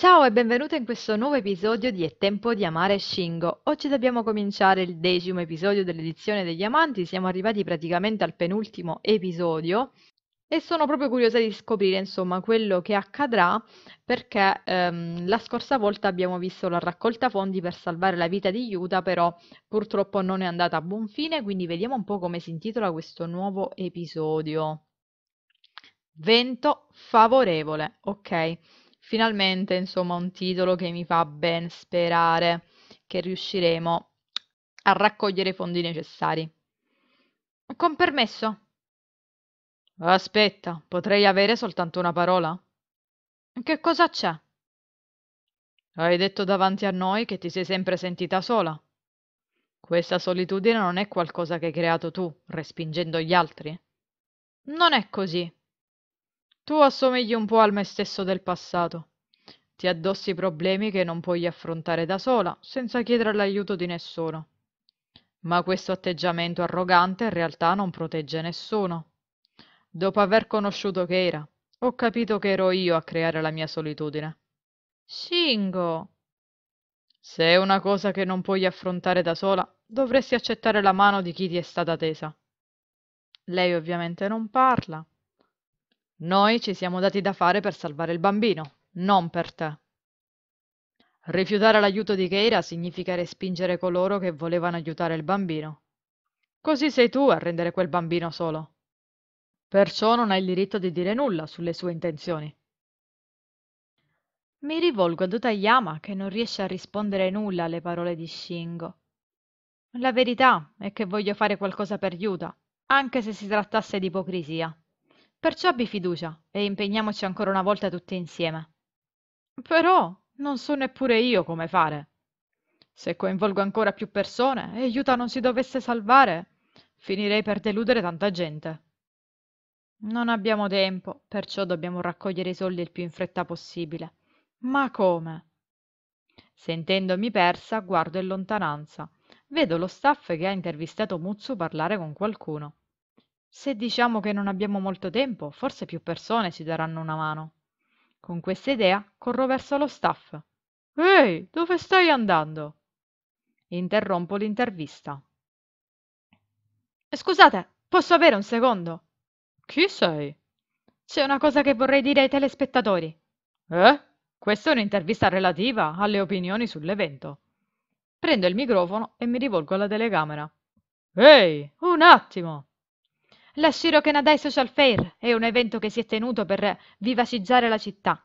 Ciao e benvenuto in questo nuovo episodio di È tempo di amare Shingo. Oggi dobbiamo cominciare il decimo episodio dell'edizione degli amanti, siamo arrivati praticamente al penultimo episodio e sono proprio curiosa di scoprire insomma quello che accadrà perché ehm, la scorsa volta abbiamo visto la raccolta fondi per salvare la vita di Yuta però purtroppo non è andata a buon fine quindi vediamo un po' come si intitola questo nuovo episodio vento favorevole ok Finalmente, insomma, un titolo che mi fa ben sperare che riusciremo a raccogliere i fondi necessari. Con permesso. Aspetta, potrei avere soltanto una parola? Che cosa c'è? Hai detto davanti a noi che ti sei sempre sentita sola. Questa solitudine non è qualcosa che hai creato tu, respingendo gli altri? Non è così. Tu assomigli un po' al me stesso del passato. Ti addossi problemi che non puoi affrontare da sola, senza chiedere l'aiuto di nessuno. Ma questo atteggiamento arrogante in realtà non protegge nessuno. Dopo aver conosciuto Keira, ho capito che ero io a creare la mia solitudine. Shingo! Se è una cosa che non puoi affrontare da sola, dovresti accettare la mano di chi ti è stata tesa. Lei ovviamente non parla. Noi ci siamo dati da fare per salvare il bambino, non per te. Rifiutare l'aiuto di Keira significa respingere coloro che volevano aiutare il bambino. Così sei tu a rendere quel bambino solo. Perciò non hai il diritto di dire nulla sulle sue intenzioni. Mi rivolgo ad Dotayama che non riesce a rispondere nulla alle parole di Shingo. La verità è che voglio fare qualcosa per Yuta, anche se si trattasse di ipocrisia. Perciò abbi fiducia e impegniamoci ancora una volta tutti insieme. Però non so neppure io come fare. Se coinvolgo ancora più persone e Yuta non si dovesse salvare, finirei per deludere tanta gente. Non abbiamo tempo, perciò dobbiamo raccogliere i soldi il più in fretta possibile. Ma come? Sentendomi persa, guardo in lontananza. Vedo lo staff che ha intervistato Muzzu parlare con qualcuno. Se diciamo che non abbiamo molto tempo, forse più persone ci daranno una mano. Con questa idea corro verso lo staff. Ehi, dove stai andando? Interrompo l'intervista. Scusate, posso avere un secondo? Chi sei? C'è una cosa che vorrei dire ai telespettatori. Eh? Questa è un'intervista relativa alle opinioni sull'evento. Prendo il microfono e mi rivolgo alla telecamera. Ehi, un attimo! La Shiro Social Fair è un evento che si è tenuto per vivacizzare la città.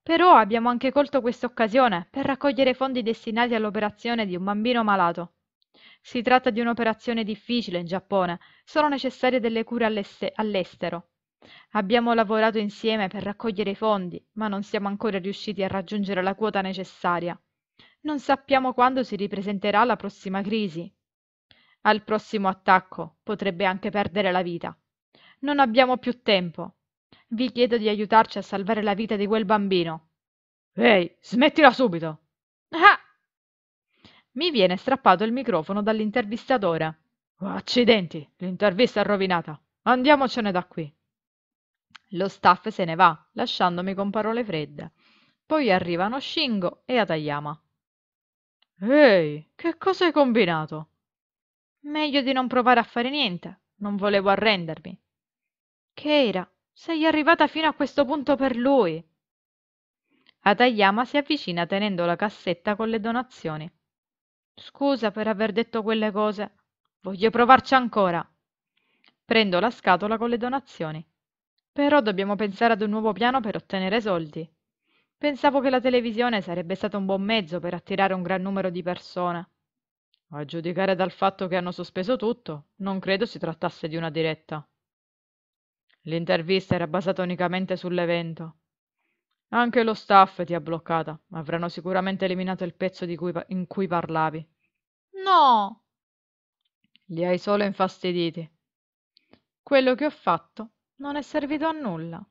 Però abbiamo anche colto questa occasione per raccogliere fondi destinati all'operazione di un bambino malato. Si tratta di un'operazione difficile in Giappone, sono necessarie delle cure all'estero. Abbiamo lavorato insieme per raccogliere i fondi, ma non siamo ancora riusciti a raggiungere la quota necessaria. Non sappiamo quando si ripresenterà la prossima crisi, al prossimo attacco potrebbe anche perdere la vita. Non abbiamo più tempo. Vi chiedo di aiutarci a salvare la vita di quel bambino. Ehi, smettila subito! Ah! Mi viene strappato il microfono dall'intervistatore. Accidenti, l'intervista è rovinata. Andiamocene da qui. Lo staff se ne va, lasciandomi con parole fredde. Poi arrivano Shingo e Atayama. Ehi, che cosa hai combinato? meglio di non provare a fare niente non volevo arrendermi cheira sei arrivata fino a questo punto per lui atayama si avvicina tenendo la cassetta con le donazioni scusa per aver detto quelle cose voglio provarci ancora prendo la scatola con le donazioni però dobbiamo pensare ad un nuovo piano per ottenere soldi pensavo che la televisione sarebbe stato un buon mezzo per attirare un gran numero di persone a giudicare dal fatto che hanno sospeso tutto, non credo si trattasse di una diretta. L'intervista era basata unicamente sull'evento. Anche lo staff ti ha bloccata. Avranno sicuramente eliminato il pezzo cui in cui parlavi. No! Li hai solo infastiditi. Quello che ho fatto non è servito a nulla.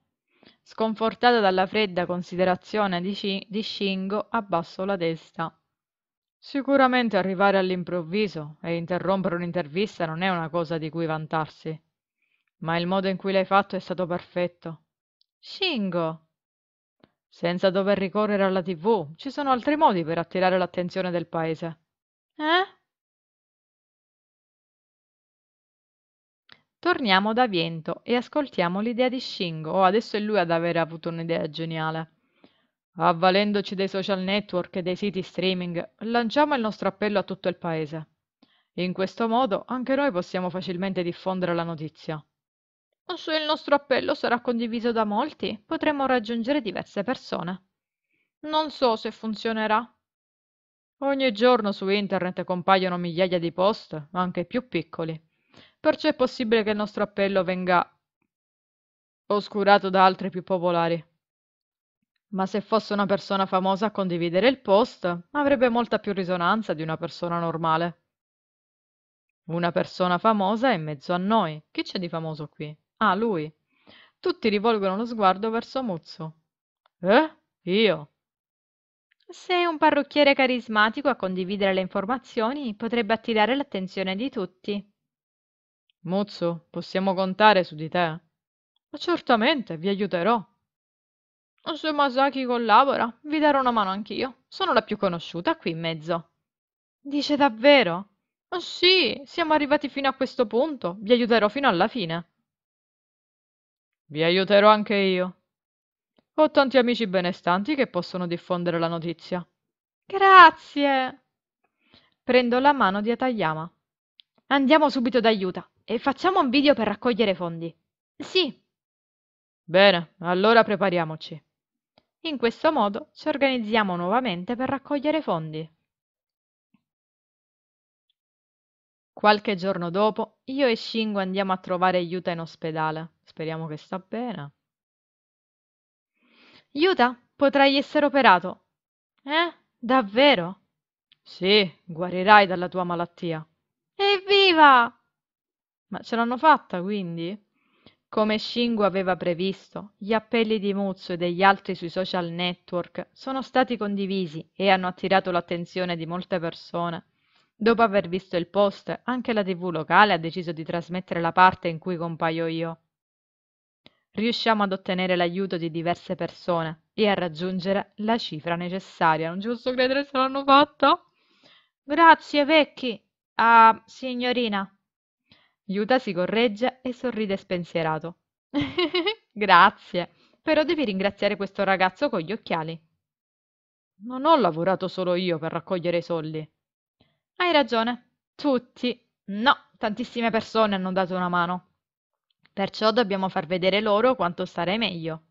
Sconfortata dalla fredda considerazione di, Shingo, abbasso la testa. Sicuramente arrivare all'improvviso e interrompere un'intervista non è una cosa di cui vantarsi. Ma il modo in cui l'hai fatto è stato perfetto. Shingo! Senza dover ricorrere alla TV, ci sono altri modi per attirare l'attenzione del paese. Eh? Torniamo da Viento e ascoltiamo l'idea di Shingo. Oh, adesso è lui ad aver avuto un'idea geniale. Avvalendoci dei social network e dei siti streaming, lanciamo il nostro appello a tutto il paese. In questo modo anche noi possiamo facilmente diffondere la notizia. Se il nostro appello sarà condiviso da molti, potremo raggiungere diverse persone. Non so se funzionerà. Ogni giorno su internet compaiono migliaia di post, anche più piccoli. Perciò è possibile che il nostro appello venga oscurato da altri più popolari. Ma se fosse una persona famosa a condividere il post, avrebbe molta più risonanza di una persona normale. Una persona famosa è in mezzo a noi. Chi c'è di famoso qui? Ah, lui. Tutti rivolgono lo sguardo verso Muzzo. Eh? Io? Sei un parrucchiere carismatico a condividere le informazioni potrebbe attirare l'attenzione di tutti. Muzzo, possiamo contare su di te? Ma certamente, vi aiuterò. Oh, Se Masaki collabora, vi darò una mano anch'io. Sono la più conosciuta qui in mezzo. Dice davvero? Oh, sì, siamo arrivati fino a questo punto. Vi aiuterò fino alla fine. Vi aiuterò anche io. Ho tanti amici benestanti che possono diffondere la notizia. Grazie. Prendo la mano di Atayama. Andiamo subito d'aiuta e facciamo un video per raccogliere fondi. Sì. Bene, allora prepariamoci. In questo modo ci organizziamo nuovamente per raccogliere fondi. Qualche giorno dopo, io e Shingo andiamo a trovare Yuta in ospedale. Speriamo che sta bene. Yuta, potrai essere operato. Eh? Davvero? Sì, guarirai dalla tua malattia. Evviva! Ma ce l'hanno fatta, quindi? Come Shingo aveva previsto, gli appelli di Muzzo e degli altri sui social network sono stati condivisi e hanno attirato l'attenzione di molte persone. Dopo aver visto il post, anche la TV locale ha deciso di trasmettere la parte in cui compaio io. Riusciamo ad ottenere l'aiuto di diverse persone e a raggiungere la cifra necessaria. Non ci posso credere se l'hanno fatta. Grazie, vecchi. Ah, signorina, Yuta si corregge e sorride spensierato. Grazie, però devi ringraziare questo ragazzo con gli occhiali. Non ho lavorato solo io per raccogliere i soldi. Hai ragione, tutti, no, tantissime persone hanno dato una mano. Perciò dobbiamo far vedere loro quanto stare meglio.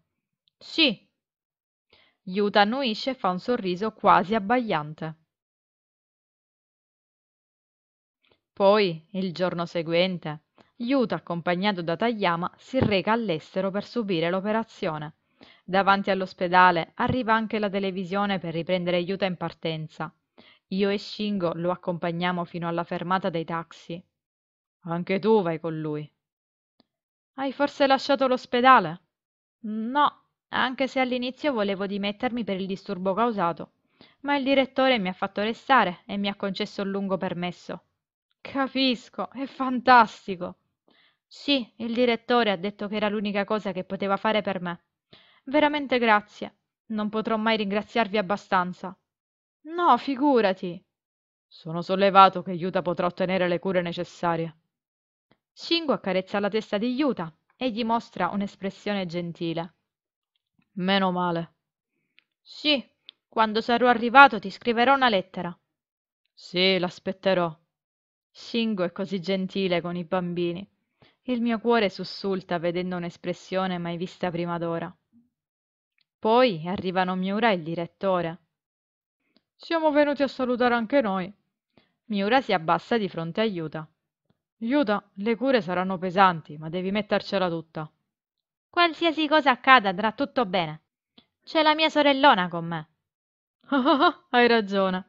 Sì. Yuta annuisce e fa un sorriso quasi abbagliante. Poi, il giorno seguente, Yuta, accompagnato da Tayama, si reca all'estero per subire l'operazione. Davanti all'ospedale arriva anche la televisione per riprendere Yuta in partenza. Io e Shingo lo accompagniamo fino alla fermata dei taxi. Anche tu vai con lui. Hai forse lasciato l'ospedale? No, anche se all'inizio volevo dimettermi per il disturbo causato, ma il direttore mi ha fatto restare e mi ha concesso un lungo permesso. Capisco, è fantastico. Sì, il direttore ha detto che era l'unica cosa che poteva fare per me. Veramente grazie. Non potrò mai ringraziarvi abbastanza. No, figurati. Sono sollevato che Yuta potrà ottenere le cure necessarie. Shingo accarezza la testa di Yuta e gli mostra un'espressione gentile. Meno male. Sì, quando sarò arrivato ti scriverò una lettera. Sì, l'aspetterò. Shingo è così gentile con i bambini. Il mio cuore sussulta vedendo un'espressione mai vista prima d'ora. Poi arrivano Miura e il direttore. Siamo venuti a salutare anche noi. Miura si abbassa di fronte a Yuta. Yuta, le cure saranno pesanti, ma devi mettercela tutta. Qualsiasi cosa accada andrà tutto bene. C'è la mia sorellona con me. Oh, hai ragione.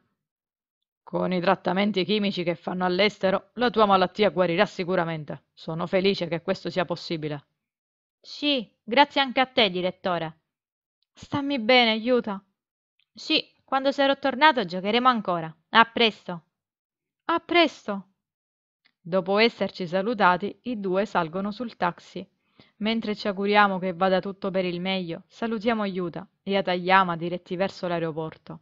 Con i trattamenti chimici che fanno all'estero, la tua malattia guarirà sicuramente. Sono felice che questo sia possibile. Sì, grazie anche a te, direttore. Stammi bene, aiuta. Sì, quando sarò tornato giocheremo ancora. A presto. A presto. Dopo esserci salutati, i due salgono sul taxi. Mentre ci auguriamo che vada tutto per il meglio, salutiamo Yuta e Atayama diretti verso l'aeroporto.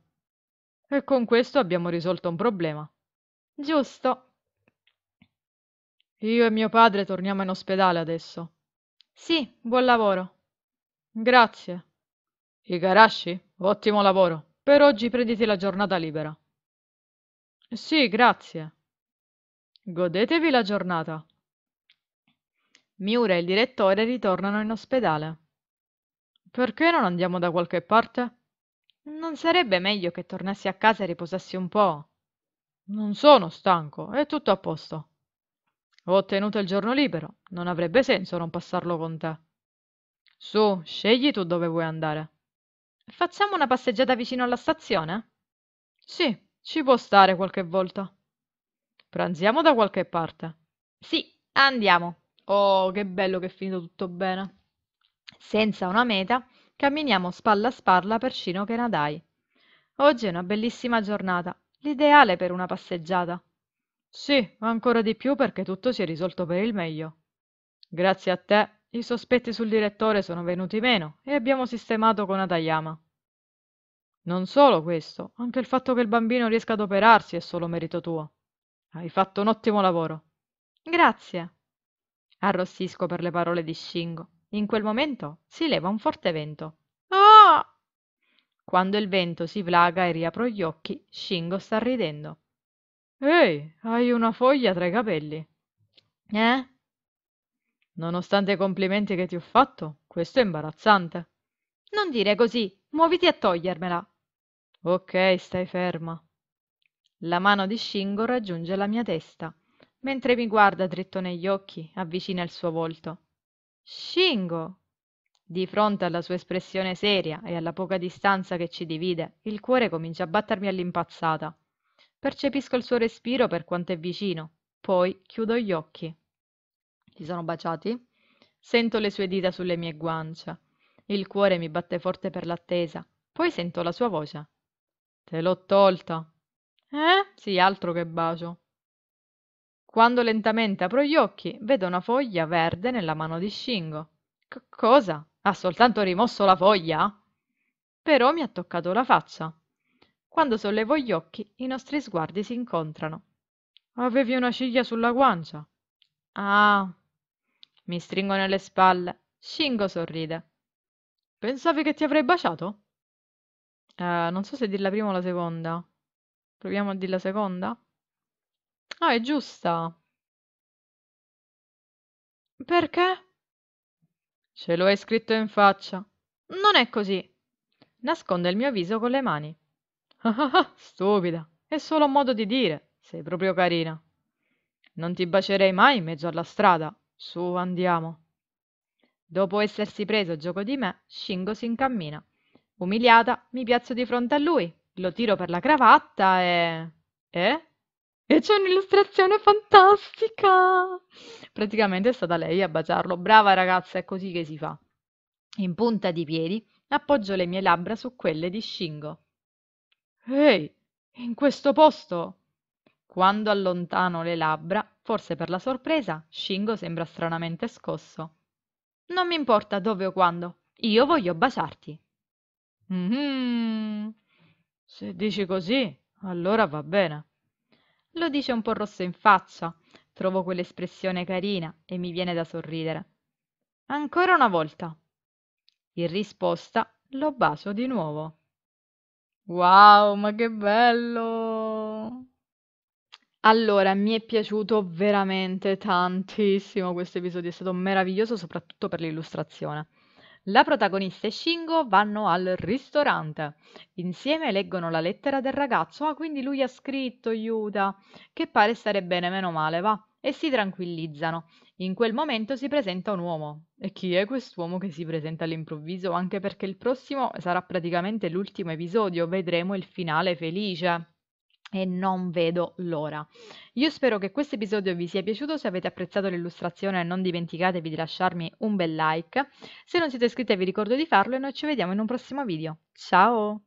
E con questo abbiamo risolto un problema. Giusto. Io e mio padre torniamo in ospedale adesso. Sì, buon lavoro. Grazie. Igarashi, ottimo lavoro. Per oggi prenditi la giornata libera. Sì, grazie. Godetevi la giornata. Miura e il direttore ritornano in ospedale. Perché non andiamo da qualche parte? Non sarebbe meglio che tornassi a casa e riposassi un po'? Non sono stanco, è tutto a posto. Ho ottenuto il giorno libero, non avrebbe senso non passarlo con te. Su, scegli tu dove vuoi andare. Facciamo una passeggiata vicino alla stazione? Sì, ci può stare qualche volta. Pranziamo da qualche parte. Sì, andiamo. Oh, che bello che è finito tutto bene. Senza una meta, Camminiamo spalla a spalla persino che nadai. Oggi è una bellissima giornata, l'ideale per una passeggiata. Sì, ancora di più perché tutto si è risolto per il meglio. Grazie a te, i sospetti sul direttore sono venuti meno e abbiamo sistemato con Adayama. Non solo questo, anche il fatto che il bambino riesca ad operarsi è solo merito tuo. Hai fatto un ottimo lavoro. Grazie. Arrossisco per le parole di Shingo. In quel momento si leva un forte vento. Ah! Quando il vento si vlaga e riapro gli occhi, Shingo sta ridendo. Ehi, hai una foglia tra i capelli. Eh? Nonostante i complimenti che ti ho fatto, questo è imbarazzante. Non dire così, muoviti a togliermela. Ok, stai ferma. La mano di Shingo raggiunge la mia testa, mentre mi guarda dritto negli occhi, avvicina il suo volto. Shingo! Di fronte alla sua espressione seria e alla poca distanza che ci divide, il cuore comincia a battermi all'impazzata. Percepisco il suo respiro per quanto è vicino, poi chiudo gli occhi. Si sono baciati? Sento le sue dita sulle mie guance. Il cuore mi batte forte per l'attesa. Poi sento la sua voce. Te l'ho tolta. Eh? Sì, altro che bacio. Quando lentamente apro gli occhi, vedo una foglia verde nella mano di Shingo. C- cosa? Ha soltanto rimosso la foglia? Però mi ha toccato la faccia. Quando sollevo gli occhi, i nostri sguardi si incontrano. Avevi una ciglia sulla guancia. Ah. Mi stringo nelle spalle. Shingo sorride. Pensavi che ti avrei baciato? Uh, non so se dir la prima o la seconda. Proviamo a dir la seconda? Ah, è giusta. Perché? Ce lo hai scritto in faccia. Non è così. Nasconde il mio viso con le mani. Ah, stupida. È solo un modo di dire. Sei proprio carina. Non ti bacerei mai in mezzo alla strada. Su, andiamo. Dopo essersi preso gioco di me, Shingo si incammina. Umiliata, mi piazzo di fronte a lui, lo tiro per la cravatta e... E? Eh? E c'è un'illustrazione fantastica! Praticamente è stata lei a baciarlo. Brava ragazza, è così che si fa. In punta di piedi appoggio le mie labbra su quelle di Shingo. Ehi, in questo posto! Quando allontano le labbra, forse per la sorpresa, Shingo sembra stranamente scosso. Non mi importa dove o quando, io voglio baciarti. Mm -hmm. Se dici così, allora va bene. Lo dice un po' rosso in faccia. Trovo quell'espressione carina e mi viene da sorridere. Ancora una volta. In risposta lo bacio di nuovo. Wow, ma che bello! Allora, mi è piaciuto veramente tantissimo questo episodio, è stato meraviglioso soprattutto per l'illustrazione. La protagonista e Shingo vanno al ristorante. Insieme leggono la lettera del ragazzo. Ah, quindi lui ha scritto Yuda, che pare stare bene, meno male, va. E si tranquillizzano. In quel momento si presenta un uomo. E chi è quest'uomo che si presenta all'improvviso? Anche perché il prossimo sarà praticamente l'ultimo episodio, vedremo il finale felice e non vedo l'ora. Io spero che questo episodio vi sia piaciuto, se avete apprezzato l'illustrazione non dimenticatevi di lasciarmi un bel like, se non siete iscritti vi ricordo di farlo e noi ci vediamo in un prossimo video. Ciao!